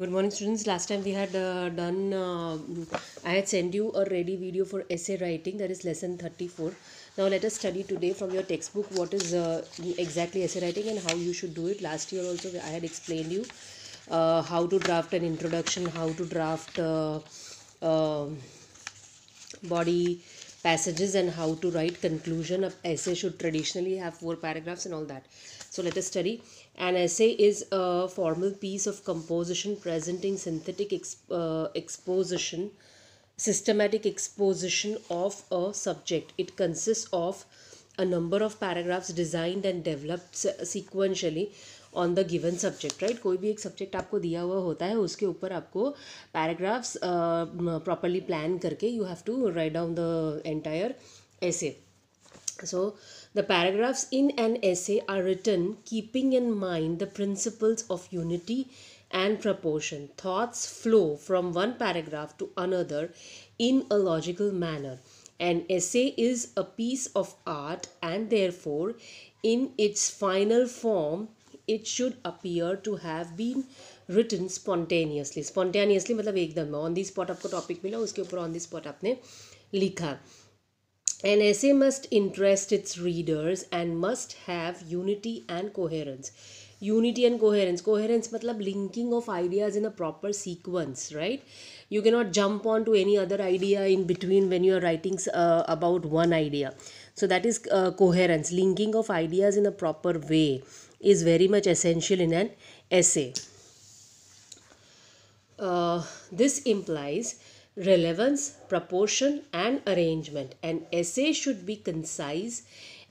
Good morning students. Last time we had uh, done, uh, I had sent you a ready video for essay writing that is lesson 34. Now let us study today from your textbook what is uh, exactly essay writing and how you should do it. Last year also I had explained you uh, how to draft an introduction, how to draft uh, um, body passages and how to write conclusion. An essay should traditionally have four paragraphs and all that. So let us study. An essay is a formal piece of composition presenting synthetic exp uh, exposition, systematic exposition of a subject. It consists of a number of paragraphs designed and developed sequentially on the given subject right कोई भी एक subject आपको दिया हुआ होता है उसके ऊपर आपको पैराग्राफ्स प्रॉपरली प्लान करके you have to write down the entire essay so the paragraphs in an essay are written keeping in mind the principles of unity and proportion. Thoughts flow from one paragraph to another in a logical manner. An essay is a piece of art and therefore in its final form it should appear to have been written spontaneously. Spontaneously मतलब एकदम on the spot आपको topic मिला उसके ऊपर on the spot आपने लिखा an essay must interest its readers and must have unity and coherence. Unity and coherence. Coherence means linking of ideas in a proper sequence, right? You cannot jump on to any other idea in between when you are writing uh, about one idea. So that is uh, coherence. Linking of ideas in a proper way is very much essential in an essay. Uh, this implies relevance, proportion, and arrangement. An essay should be concise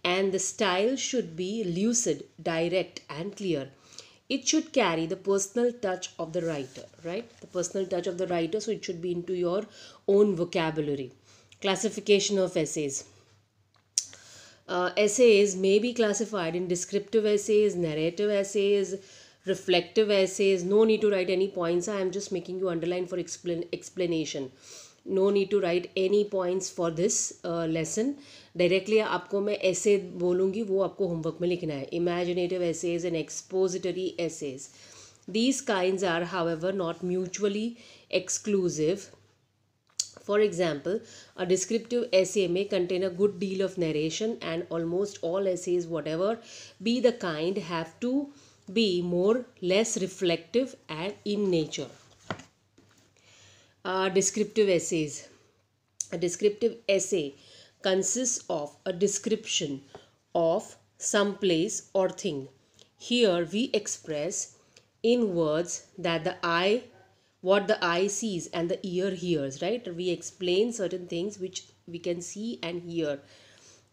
and the style should be lucid, direct, and clear. It should carry the personal touch of the writer, right? The personal touch of the writer, so it should be into your own vocabulary. Classification of essays. Uh, essays may be classified in descriptive essays, narrative essays, reflective essays no need to write any points i am just making you underline for explain explanation no need to write any points for this uh, lesson directly aapko main essay bolungi wo aapko homework mein likhna hai imaginative essays and expository essays these kinds are however not mutually exclusive for example a descriptive essay may contain a good deal of narration and almost all essays whatever be the kind have to be more less reflective and in nature. Uh, descriptive essays. A descriptive essay consists of a description of some place or thing. Here we express in words that the eye what the eye sees and the ear hears right we explain certain things which we can see and hear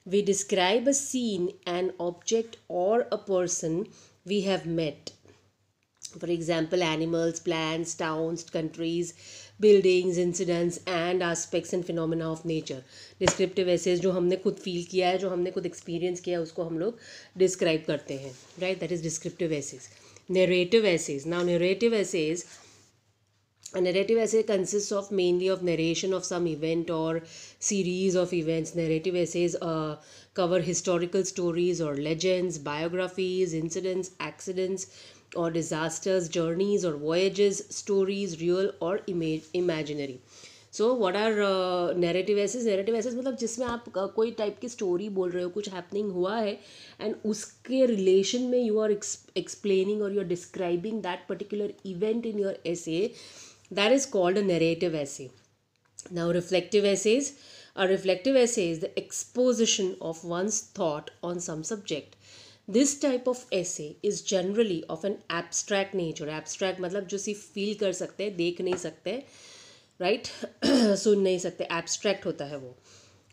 we describe a scene an object or a person we have met for example animals plants towns countries buildings incidents and aspects and phenomena of nature descriptive essays जो हमने खुद feel किया है जो हमने खुद experience किया है उसको हम लोग डिस्क्राइब करते हैं right that is descriptive essays narrative essays now narrative essays narrative essays consist of mainly of narration of some event और series of events narrative essays cover historical stories और लेजेंड्स बायोग्राफीज इंसिडेंट्स एक्सीडेंट्स और disasters journeys और voyages stories real और imaginary so what are narrative essays narrative essays मतलब जिसमें आप uh, कोई type की स्टोरी बोल रहे हो कुछ हैपनिंग हुआ है एंड उसके रिलेशन में यू आर एक्सप्लेनिंग और you are describing that particular event in your essay That is called a narrative essay. Now, reflective essays a reflective essay is the exposition of one's thought on some subject. This type of essay is generally of an abstract nature. Abstract मतलब जो सिर्फ feel कर सकते हैं देख नहीं सकते right सुन नहीं abstract होता है वो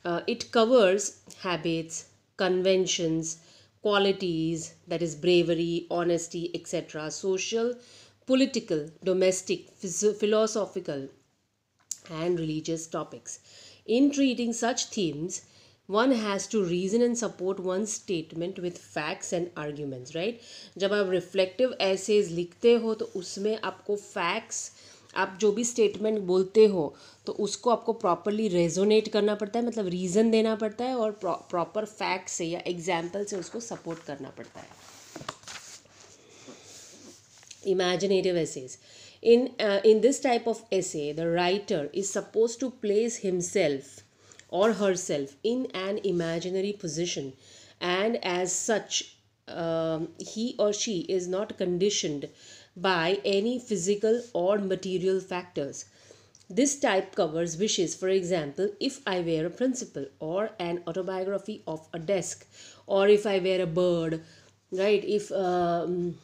uh, It covers habits, conventions, qualities that is bravery, honesty, etc. Social political, domestic, philosophical, and religious topics. In treating such themes, one has to reason and support one statement with facts and arguments right जब आप reflective essays लिखते हो तो उसमें आपको facts आप जो भी स्टेटमेंट बोलते हो तो उसको आपको प्रॉपरली रेजोनेट करना पड़ता है मतलब रीज़न देना पड़ता है और प्रॉपर फैक्ट से या एग्जाम्पल से उसको सपोर्ट करना पड़ता है imaginative essays in uh, in this type of essay the writer is supposed to place himself or herself in an imaginary position and as such um, he or she is not conditioned by any physical or material factors this type covers wishes for example if i were a principal or an autobiography of a desk or if i were a bird right if um,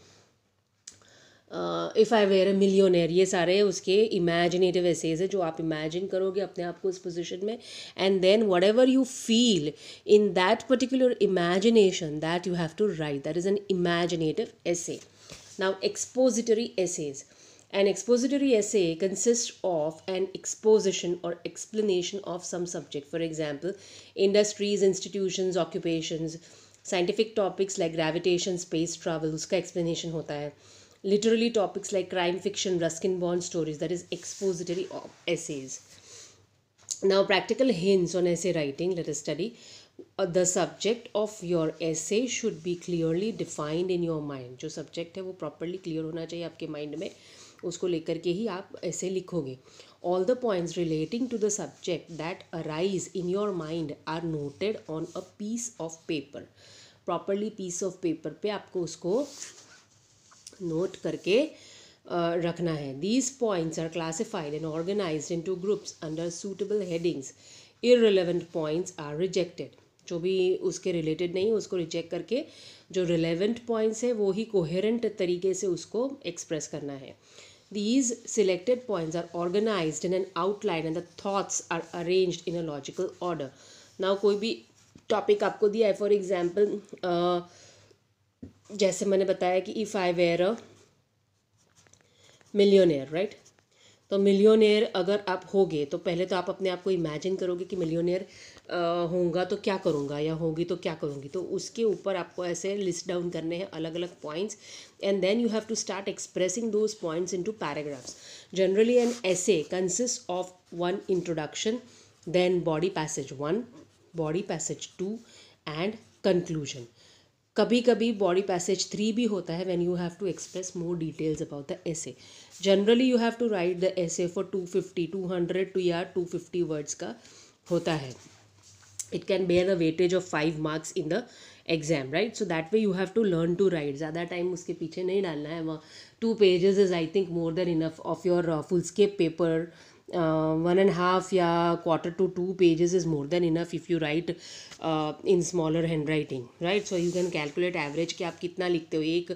if I were a millionaire ये सारे उसके imaginative essays है जो आप imagine करोगे अपने आप को उस पोजिशन में and then whatever you feel in that particular imagination that you have to write that is an imaginative essay now expository essays an expository essay consist of an exposition और explanation of some subject for example industries institution occupation scientific topics like gravitation space travel उसका explanation होता है literally topics like crime fiction, Ruskin Bond stories, that is expository essays. Now, practical hints on essay writing. Let us study. Uh, the subject of your essay should be clearly defined in your mind. जो subject है वो properly clear होना चाहिए आपके mind में उसको लेकर के ही आप ऐसे लिखोगे all the points relating to the subject that arise in your mind are noted on a piece of paper properly piece of paper पे आपको उसको नोट करके रखना है these points are classified and organise into groups under suitable headings irrelevant points are rejected जो भी उसके related नहीं उसको रिजेक्ट करके जो रिलेवेंट पॉइंट्स है वो ही कोहेरेंट तरीके से उसको एक्सप्रेस करना है these selected points are organise in an outline and the thoughts are arrange in a logical order now कोई भी टॉपिक आपको दिया है फॉर एग्जाम्पल uh, जैसे मैंने बताया कि if I were a millionaire right तो मिलियोनेयर अगर आप होगे तो पहले तो आप अपने आप को इमेजिन करोगे कि मिलियोनेयर होगा तो क्या करूँगा या होगी तो क्या करूँगी तो उसके ऊपर आपको ऐसे लिस्ट डाउन करने हैं अलग अलग points and then you have to start expressing those points into paragraphs generally an essay consist of one introduction then body passage one body passage two and conclusion कभी कभी body passage three भी होता है when you have to express more details about the essay generally you have to write the essay for two fifty two hundred to या two fifty words का होता है it can bear the weightage of five marks in the exam right so that way you have to learn to write ज़्यादा time उसके पीछे नहीं डालना है वहाँ two pages is I think more than enough of your foolscap paper one and half या quarter to two pages is more than enough if you write in smaller hand writing right so you can calculate average कि आप कितना लिखते हो एक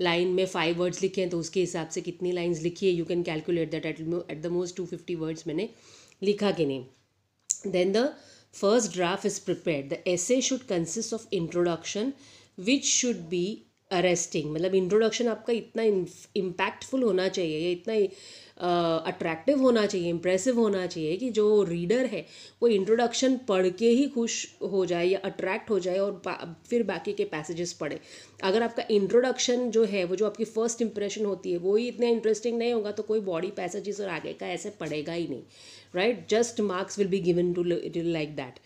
line में five words लिखे हैं तो उसके हिसाब से कितनी लाइन्स लिखी है you can calculate that at at the most two fifty words मैंने लिखा कि नहीं then the first draft is prepare the essay should consist of introduction which should be arresting मतलब इंट्रोडक्शन आपका इतना इम्पैक्टफुल होना चाहिए या इतना अट्रैक्टिव होना चाहिए इम्प्रेसिव होना चाहिए कि जो रीडर है वो इंट्रोडक्शन पढ़ के ही खुश हो जाए या अट्रैक्ट हो जाए और बा, फिर बाकी के पैसेजेस पढ़े अगर आपका इंट्रोडक्शन जो है वो जो आपकी फर्स्ट इंप्रेशन होती है वो ही इतना इंटरेस्टिंग नहीं होगा तो कोई बॉडी पैसेजेस और आगे का ऐसे पढ़ेगा ही नहीं right just marks will be given to like that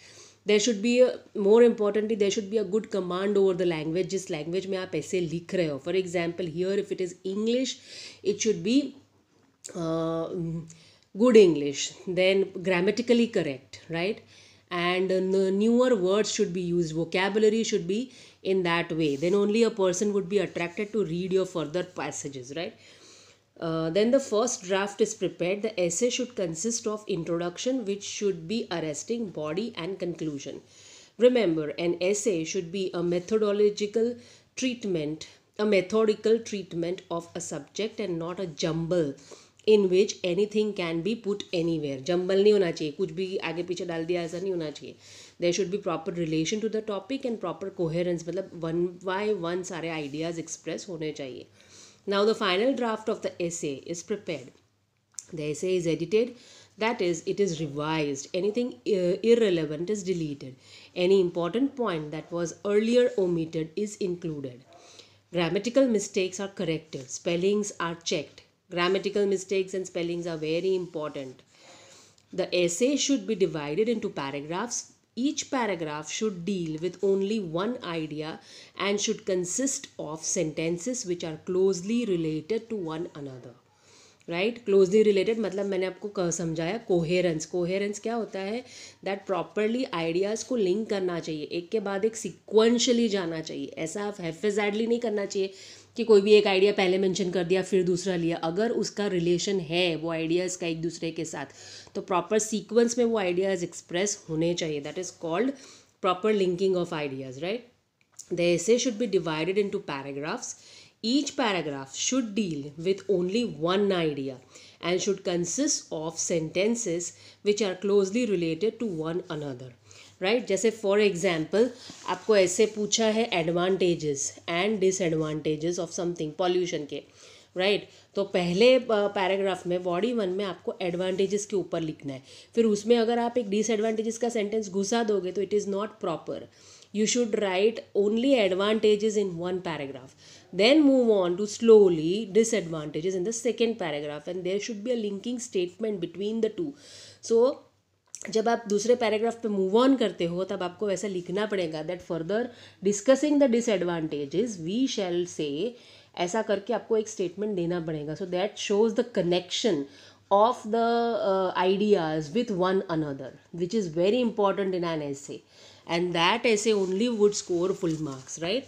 there should be a more importantly there should be a good command over the language जिस language में आप ऐसे लिख रहे हो for example here if it is English it should be uh, good English then grammatically correct right and the newer words should be used vocabulary should be in that way then only a person would be attracted to read your further passages right Uh, then the first draft is prepared. The essay should consist of introduction, which should be arresting, body, and conclusion. Remember, an essay should be a methodological treatment, a methodical treatment of a subject and not a jumble in which anything can be put anywhere jumble नहीं होना चाहिए कुछ भी आगे पीछे डाल दिया ऐसा नहीं होना चाहिए there should be proper relation to the topic and proper coherence मतलब वन बाय वन सारे आइडियाज़ एक्सप्रेस होने चाहिए Now the final draft of the essay is prepared. The essay is edited, that is, it is revised. Anything uh, irrelevant is deleted. Any important point that was earlier omitted is included. Grammatical mistakes are corrected, spellings are checked. Grammatical mistakes and spellings are very important. The essay should be divided into paragraphs Each paragraph should deal with only one idea and should consist of sentences which are closely related to one another. Right closely related मतलब मैंने आपको कह समझाया coherence coherence क्या होता है that properly ideas को link करना चाहिए एक के बाद एक सिक्वेंशली जाना चाहिए ऐसा आप हेफेजैडली नहीं करना चाहिए कि कोई भी एक आइडिया पहले मेंशन कर दिया फिर दूसरा लिया अगर उसका रिलेशन है वो आइडियाज़ का एक दूसरे के साथ तो प्रॉपर सीक्वेंस में वो आइडियाज़ एक्सप्रेस होने चाहिए that is called proper linking of ideas right the essay should be divided into paragraphs each paragraph should deal with only one idea and should consist of sentences which are closely related to one another right right? जैसे for example आपको ऐसे पूछा है advantages and disadvantages of something pollution के right right? तो पहले paragraph में body one में आपको एडवांटेजेस के ऊपर लिखना है फिर उसमें अगर आप एक डिसएडवांटेजेस का सेंटेंस घुसा दोगे तो it is not proper you should write only advantages in one paragraph then move on to slowly disadvantages in the second paragraph and there should be a linking statement between the two so जब आप दूसरे paragraph पे move on करते हो तब आपको वैसा लिखना पड़ेगा that further discussing the disadvantages we shall say ऐसा करके आपको एक स्टेटमेंट देना पड़ेगा so that shows the connection of the ideas with one another which is very important in an essay and that essay only would score full marks right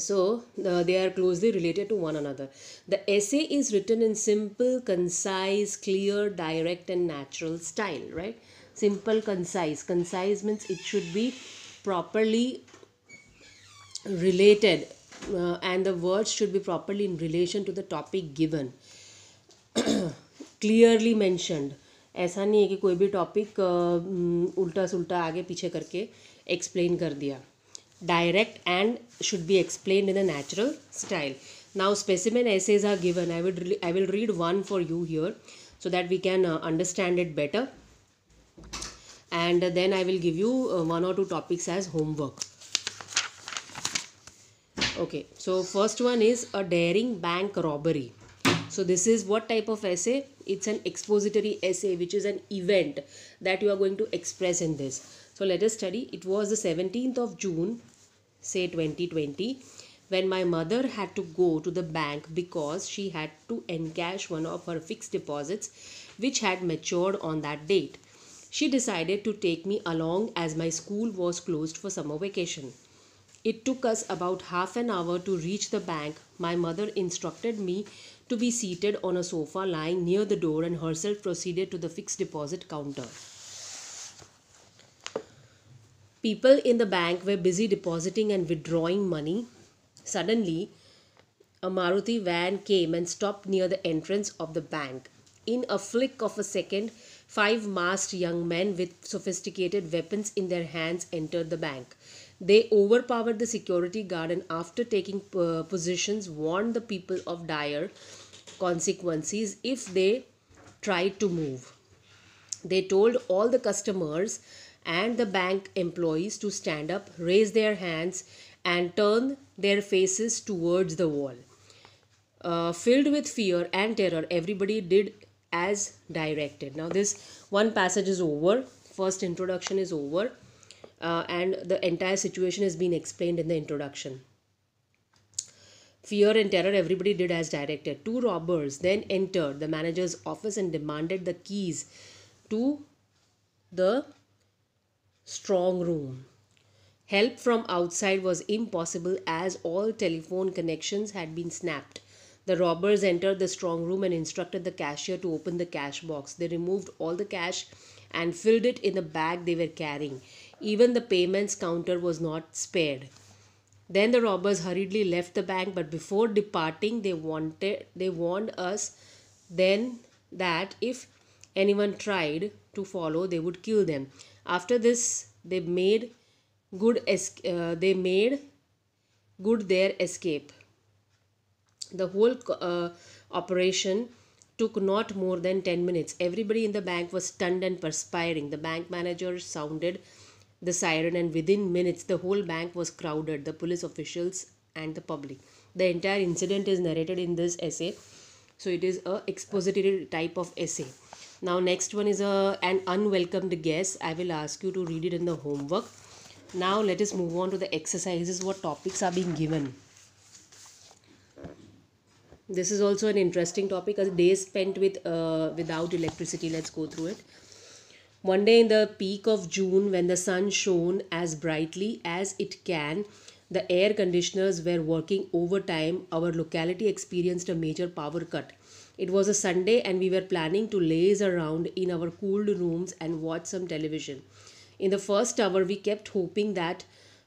so uh, they are closely related to one another the essay is written in simple concise clear direct and natural style right simple concise concise means it should be properly related uh, and the words should be properly in relation to the topic given clearly mentioned ऐसा नहीं है कि कोई भी topic उल्टा सुल्टा आगे पीछे करके एक्सप्लेन कर दिया direct and should be explained in a natural style. Now specimen essays are given. I, would I will read one for you here so that we can uh, understand it better. And then I will give you uh, one or two topics as homework. Okay, so first one is a daring bank robbery. So this is what type of essay? It's an expository essay which is an event that you are going to express in this. So let us study. It was the 17th of June say 2020 when my mother had to go to the bank because she had to encash one of her fixed deposits which had matured on that date. She decided to take me along as my school was closed for summer vacation. It took us about half an hour to reach the bank. My mother instructed me to be seated on a sofa lying near the door and herself proceeded to the fixed deposit counter people in the bank were busy depositing and withdrawing money. Suddenly, a Maruti van came and stopped near the entrance of the bank. In a flick of a second, five masked young men with sophisticated weapons in their hands entered the bank. They overpowered the security guard and, after taking uh, positions, warned the people of dire consequences if they tried to move. They told all the customers and the bank employees to stand up, raise their hands, and turn their faces towards the wall. Uh, filled with fear and terror, everybody did as directed. Now, this one passage is over, first introduction is over, uh, and the entire situation has been explained in the introduction. Fear and terror, everybody did as directed. Two robbers then entered the manager's office and demanded the keys to the strong room. Help from outside was impossible as all telephone connections had been snapped. The robbers entered the strong room and instructed the cashier to open the cash box. They removed all the cash and filled it in the bag they were carrying. Even the payments counter was not spared. Then the robbers hurriedly left the bank, but before departing, they wanted they warned us then that if anyone tried to follow, they would kill them after this they made good uh, they made good their escape the whole uh, operation took not more than 10 minutes everybody in the bank was stunned and perspiring the bank manager sounded the siren and within minutes the whole bank was crowded the police officials and the public the entire incident is narrated in this essay so it is a expository type of essay now next one is a, an unwelcomed guest. I will ask you to read it in the homework. Now let us move on to the exercises what topics are being given. This is also an interesting topic a day spent with uh, without electricity. Let's go through it. One day in the peak of June when the sun shone as brightly as it can the air conditioners were working overtime. Our locality experienced a major power cut. It was a Sunday and we were planning to laze around in our cooled rooms and watch some television. In the first hour, we kept hoping that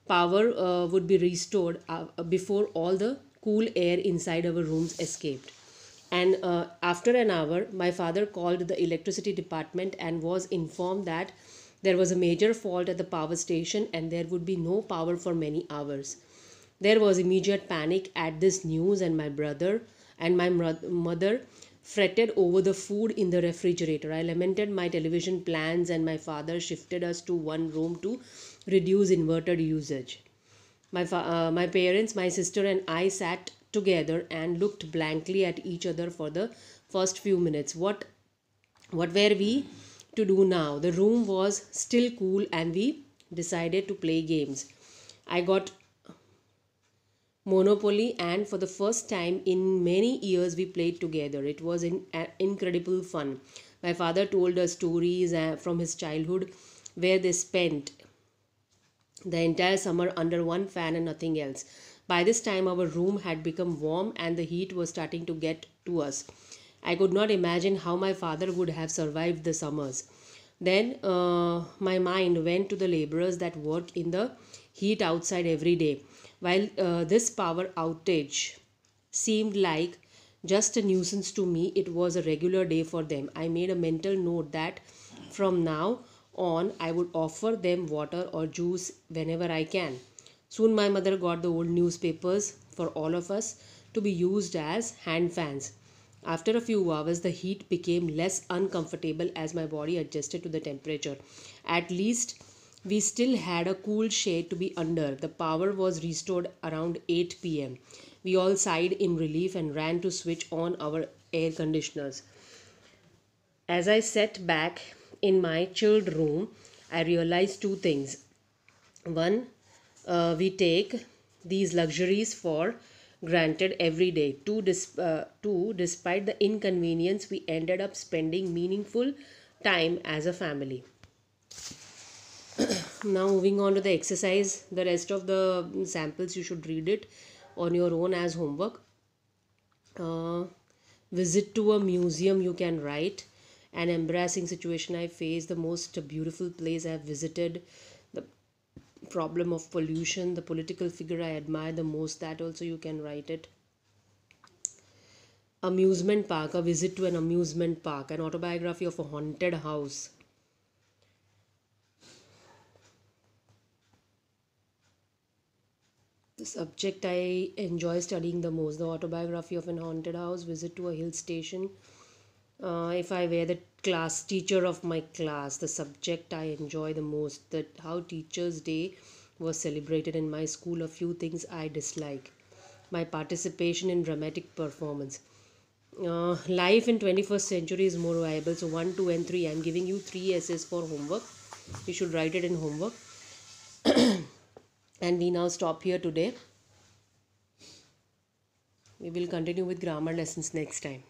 power uh, would be restored uh, before all the cool air inside our rooms escaped. And uh, after an hour, my father called the electricity department and was informed that there was a major fault at the power station and there would be no power for many hours. There was immediate panic at this news, and my brother and my mother fretted over the food in the refrigerator. I lamented my television plans, and my father shifted us to one room to reduce inverted usage. My, uh, my parents, my sister, and I sat together and looked blankly at each other for the first few minutes. What, what were we? to do now. The room was still cool and we decided to play games. I got Monopoly and for the first time in many years we played together. It was in, uh, incredible fun. My father told us stories uh, from his childhood where they spent the entire summer under one fan and nothing else. By this time, our room had become warm and the heat was starting to get to us. I could not imagine how my father would have survived the summers. Then uh, my mind went to the laborers that work in the heat outside every day. While uh, this power outage seemed like just a nuisance to me, it was a regular day for them. I made a mental note that from now on, I would offer them water or juice whenever I can. Soon, my mother got the old newspapers for all of us to be used as hand fans. After a few hours, the heat became less uncomfortable as my body adjusted to the temperature. At least we still had a cool shade to be under. The power was restored around 8 pm. We all sighed in relief and ran to switch on our air conditioners. As I sat back in my chilled room, I realized two things. One, uh, we take these luxuries for granted every day. Two, dis- uh, two, despite the inconvenience, we ended up spending meaningful time as a family. now, moving on to the exercise, the rest of the samples you should read it on your own as homework. Uh, visit to a museum, you can write. An embarrassing situation I faced, the most beautiful place I have visited problem of pollution the political figure i admire the most that also you can write it amusement park a visit to an amusement park an autobiography of a haunted house the subject i enjoy studying the most the autobiography of an haunted house visit to a hill station uh, if i were the class teacher of my class the subject i enjoy the most that how teachers day was celebrated in my school a few things i dislike my participation in dramatic performance uh, life in 21st century is more viable so 1 2 and 3 i'm giving you three essays for homework you should write it in homework and we now stop here today we will continue with grammar lessons next time